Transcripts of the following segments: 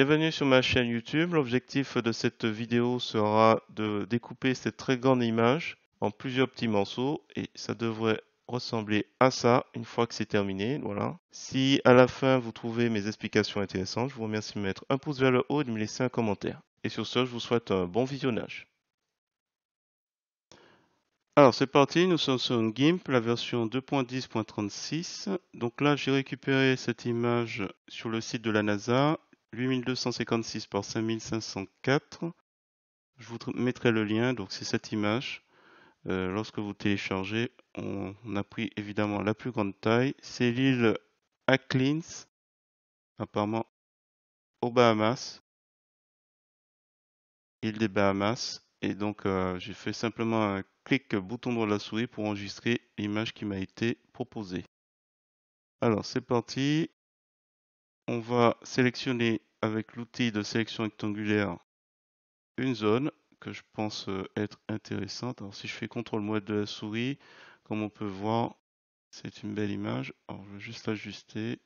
Bienvenue sur ma chaîne YouTube. L'objectif de cette vidéo sera de découper cette très grande image en plusieurs petits morceaux et ça devrait ressembler à ça une fois que c'est terminé. Voilà. Si à la fin vous trouvez mes explications intéressantes, je vous remercie de mettre un pouce vers le haut et de me laisser un commentaire. Et sur ce, je vous souhaite un bon visionnage. Alors c'est parti, nous sommes sur une GIMP, la version 2.10.36. Donc là j'ai récupéré cette image sur le site de la NASA 8256 par 5504. Je vous mettrai le lien, donc c'est cette image. Euh, lorsque vous téléchargez, on, a pris évidemment la plus grande taille. C'est l'île Acklins, apparemment aux Bahamas. Île des Bahamas. Et donc euh, j'ai fait simplement un clic bouton de la souris pour enregistrer l'image qui m'a été proposée. Alors c'est parti, on va sélectionner avec l'outil de sélection rectangulaire une zone que je pense euh, être intéressante. Alors si je fais CTRL moi de la souris, comme on peut voir, c'est une belle image. Alors je vais juste l'ajuster.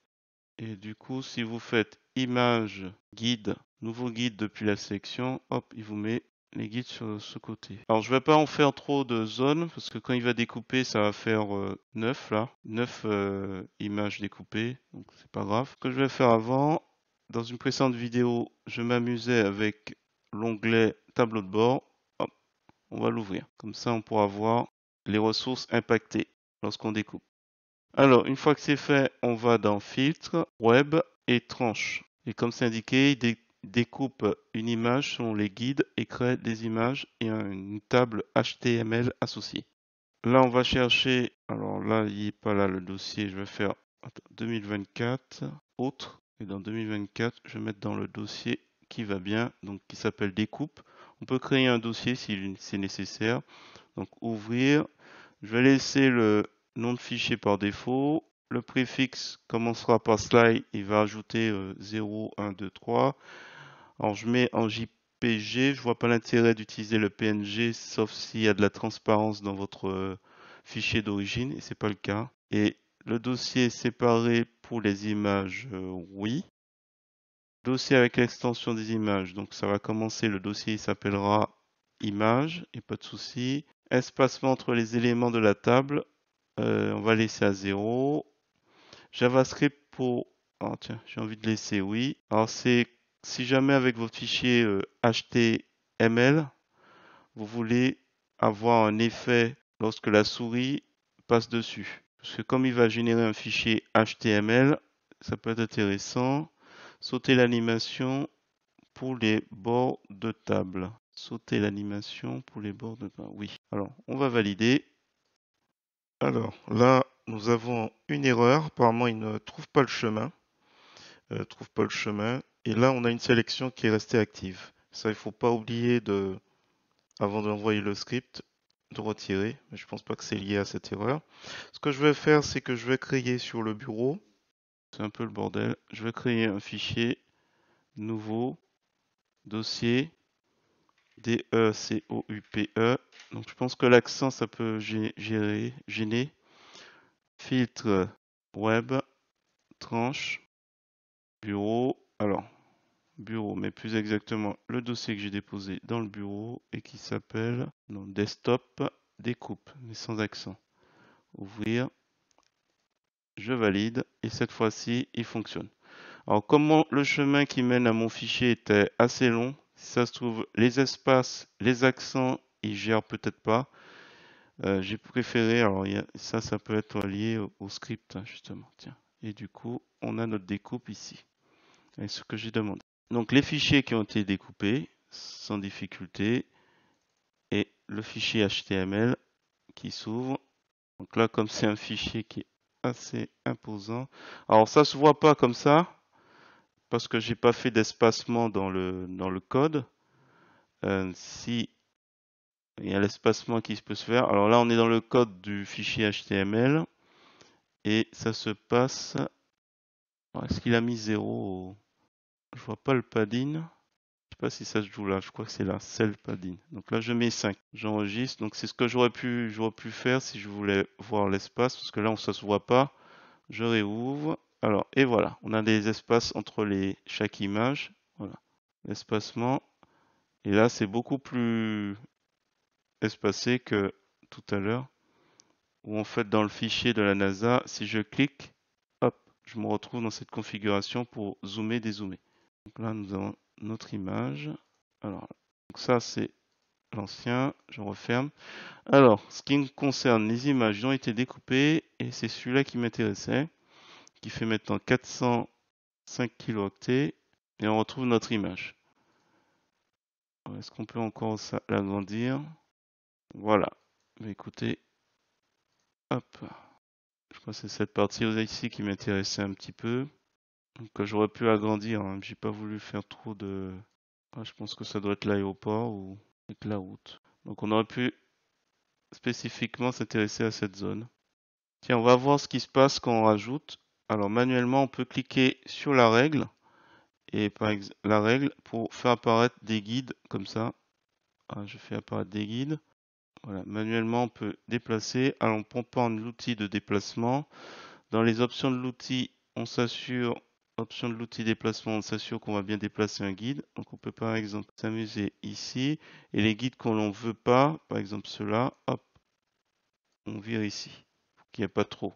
Et du coup, si vous faites image, guide, nouveau guide depuis la sélection, hop, il vous met les guides sur ce côté. Alors je ne vais pas en faire trop de zones parce que quand il va découper ça va faire 9 euh, là, 9 euh, images découpées, donc c'est pas grave. Ce que je vais faire avant, dans une précédente vidéo, je m'amusais avec l'onglet tableau de bord. Hop, on va l'ouvrir. Comme ça on pourra voir les ressources impactées lorsqu'on découpe. Alors une fois que c'est fait, on va dans filtre, web et tranche. Et comme c'est indiqué, découpe une image selon les guides et crée des images et une table HTML associée. Là, on va chercher, alors là, il n'est pas là le dossier, je vais faire 2024, autre, et dans 2024, je vais mettre dans le dossier qui va bien, donc qui s'appelle découpe. On peut créer un dossier si c'est nécessaire. Donc ouvrir, je vais laisser le nom de fichier par défaut, le préfixe commencera par slide, il va ajouter 0, 1, 2, 3. Alors je mets en JPG, je vois pas l'intérêt d'utiliser le PNG sauf s'il y a de la transparence dans votre euh, fichier d'origine et c'est pas le cas. Et le dossier séparé pour les images, euh, oui. Dossier avec l'extension des images, donc ça va commencer, le dossier s'appellera images et pas de souci. Espacement entre les éléments de la table, euh, on va laisser à 0. JavaScript pour... Oh, tiens, j'ai envie de laisser oui. Alors c'est si jamais avec votre fichier euh, HTML, vous voulez avoir un effet lorsque la souris passe dessus. Parce que comme il va générer un fichier HTML, ça peut être intéressant. Sauter l'animation pour les bords de table. Sauter l'animation pour les bords de table. Oui. Alors, on va valider. Alors, là, nous avons une erreur. Apparemment, il ne trouve pas le chemin. Euh, trouve pas le chemin. Et là, on a une sélection qui est restée active. Ça, il ne faut pas oublier de, avant d'envoyer le script, de retirer. je ne pense pas que c'est lié à cette erreur. Ce que je vais faire, c'est que je vais créer sur le bureau. C'est un peu le bordel. Je vais créer un fichier nouveau dossier D-E-C-O-U-P-E. E. Donc je pense que l'accent ça peut gérer, gêner. Filtre web, tranche, bureau. Alors, bureau, mais plus exactement le dossier que j'ai déposé dans le bureau et qui s'appelle desktop découpe, mais sans accent. Ouvrir, je valide et cette fois-ci, il fonctionne. Alors, comme le chemin qui mène à mon fichier était assez long, ça se trouve, les espaces, les accents, il gère peut-être pas. Euh, j'ai préféré, alors ça, ça peut être lié au, script, hein, justement. Tiens. Et du coup, on a notre découpe ici. C'est ce que j'ai demandé. Donc les fichiers qui ont été découpés sans difficulté et le fichier HTML qui s'ouvre. Donc là, comme c'est un fichier qui est assez imposant. Alors ça se voit pas comme ça parce que j'ai pas fait d'espacement dans le, dans le code. Euh, si il y a l'espacement qui se peut se faire. Alors là, on est dans le code du fichier HTML et ça se passe. Est-ce qu'il a mis 0 je vois pas le padding. Je sais pas si ça se joue là, je crois que c'est là, c'est le padding. Donc là je mets 5, j'enregistre. Donc c'est ce que j'aurais pu, pu faire si je voulais voir l'espace, parce que là on ne se voit pas. Je réouvre. Alors et voilà, on a des espaces entre les chaque image. Voilà, l'espacement. Et là c'est beaucoup plus espacé que tout à l'heure. Ou en fait dans le fichier de la NASA, si je clique, hop, je me retrouve dans cette configuration pour zoomer, dézoomer. Donc là, nous avons notre image. Alors, donc ça, c'est l'ancien. Je referme. Alors, ce qui me concerne, les images ils ont été découpées et c'est celui-là qui m'intéressait, qui fait maintenant 405 kilooctets et on retrouve notre image. Est-ce qu'on peut encore l'agrandir Voilà. Mais écoutez, hop, je crois que c'est cette partie ici qui m'intéressait un petit peu que euh, j'aurais pu agrandir. Hein. J'ai pas voulu faire trop de. je pense que ça doit être l'aéroport ou la route. Donc on aurait pu spécifiquement s'intéresser à cette zone. Tiens, on va voir ce qui se passe quand on rajoute. Alors manuellement, on peut cliquer sur la règle et par exemple, la règle pour faire apparaître des guides comme ça. Ah, je fais apparaître des guides. Voilà, manuellement, on peut déplacer. Alors on peut l'outil de déplacement. Dans les options de l'outil, on s'assure option de l'outil déplacement, on s'assure qu'on va bien déplacer un guide. Donc on peut par exemple s'amuser ici. Et les guides qu'on ne veut pas, par exemple ceux-là, hop, on vire ici, pour qu'il n'y ait pas trop.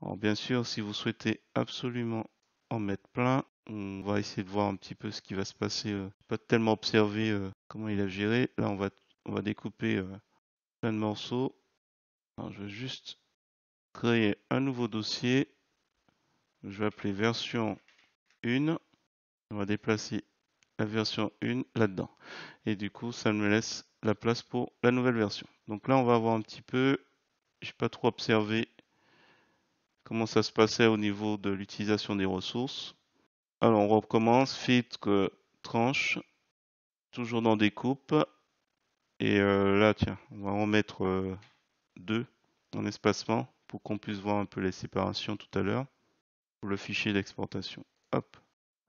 Alors bien sûr, si vous souhaitez absolument en mettre plein, on va essayer de voir un petit peu ce qui va se passer. Euh, pas tellement observer euh, comment il a géré. Là, on va, on va découper euh, plein de morceaux. je vais juste créer un nouveau dossier je vais appeler version 1. On va déplacer la version 1 là-dedans. Et du coup, ça me laisse la place pour la nouvelle version. Donc là, on va voir un petit peu, Je n'ai pas trop observé comment ça se passait au niveau de l'utilisation des ressources. Alors, on recommence, filtre, tranche, toujours dans découpe. Et euh, là, tiens, on va en mettre 2 euh, deux en espacement pour qu'on puisse voir un peu les séparations tout à l'heure le fichier d'exportation. Hop.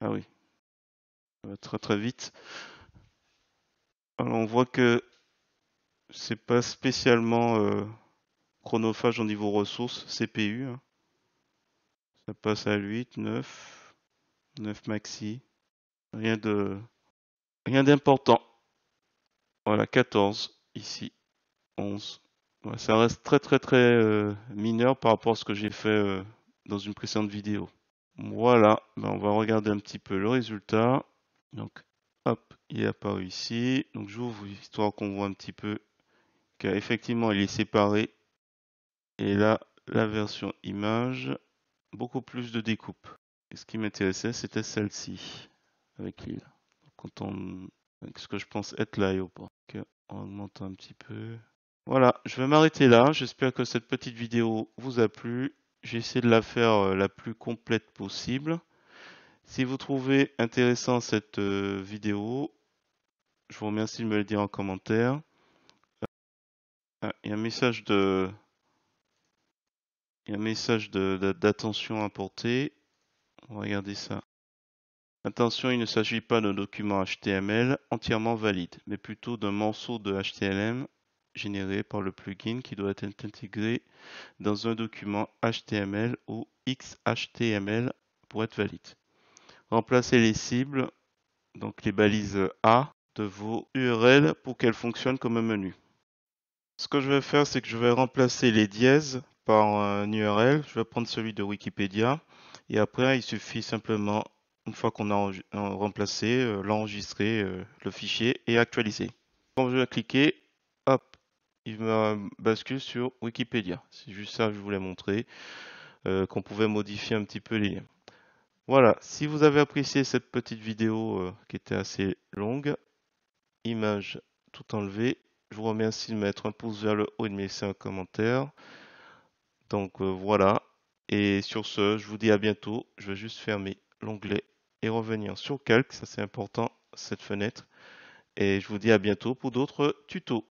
Ah oui. va très très vite. Alors on voit que c'est pas spécialement euh, chronophage au niveau ressources, CPU. Hein. Ça passe à 8, 9, 9 maxi. Rien de rien d'important. Voilà, 14 ici, 11. ça reste très très très euh, mineur par rapport à ce que j'ai fait euh, dans une précédente vidéo. Voilà, ben, on va regarder un petit peu le résultat. Donc, hop, il est apparu ici. Donc, j'ouvre histoire qu'on voit un petit peu effectivement il est séparé. Et là, la version image, beaucoup plus de découpe. Et ce qui m'intéressait, c'était celle-ci, avec l'île. Quand Avec ce que je pense être là l'aéroport. On augmente un petit peu. Voilà, je vais m'arrêter là. J'espère que cette petite vidéo vous a plu. J'ai essayé de la faire euh, la plus complète possible. Si vous trouvez intéressant cette euh, vidéo, je vous remercie de me le dire en commentaire. Euh, il y a un message de il y a un message d'attention à Regardez ça. Attention, il ne s'agit pas d'un document HTML entièrement valide, mais plutôt d'un morceau de HTML Généré par le plugin qui doit être intégré dans un document HTML ou XHTML pour être valide. Remplacez les cibles, donc les balises A, de vos URL pour qu'elles fonctionnent comme un menu. Ce que je vais faire, c'est que je vais remplacer les dièses par un URL. Je vais prendre celui de Wikipédia. Et après, il suffit simplement, une fois qu'on a remplacé, l'enregistrer, euh, euh, le fichier et actualiser. Quand je vais cliquer, il m'a bascule sur Wikipédia. C'est juste ça que je voulais montrer, euh, qu'on pouvait modifier un petit peu les liens. Voilà, si vous avez apprécié cette petite vidéo euh, qui était assez longue, image tout enlevée. je vous remercie de mettre un pouce vers le haut et de me laisser un commentaire. Donc euh, voilà, et sur ce, je vous dis à bientôt. Je vais juste fermer l'onglet et revenir sur calque ça c'est important, cette fenêtre. Et je vous dis à bientôt pour d'autres tutos.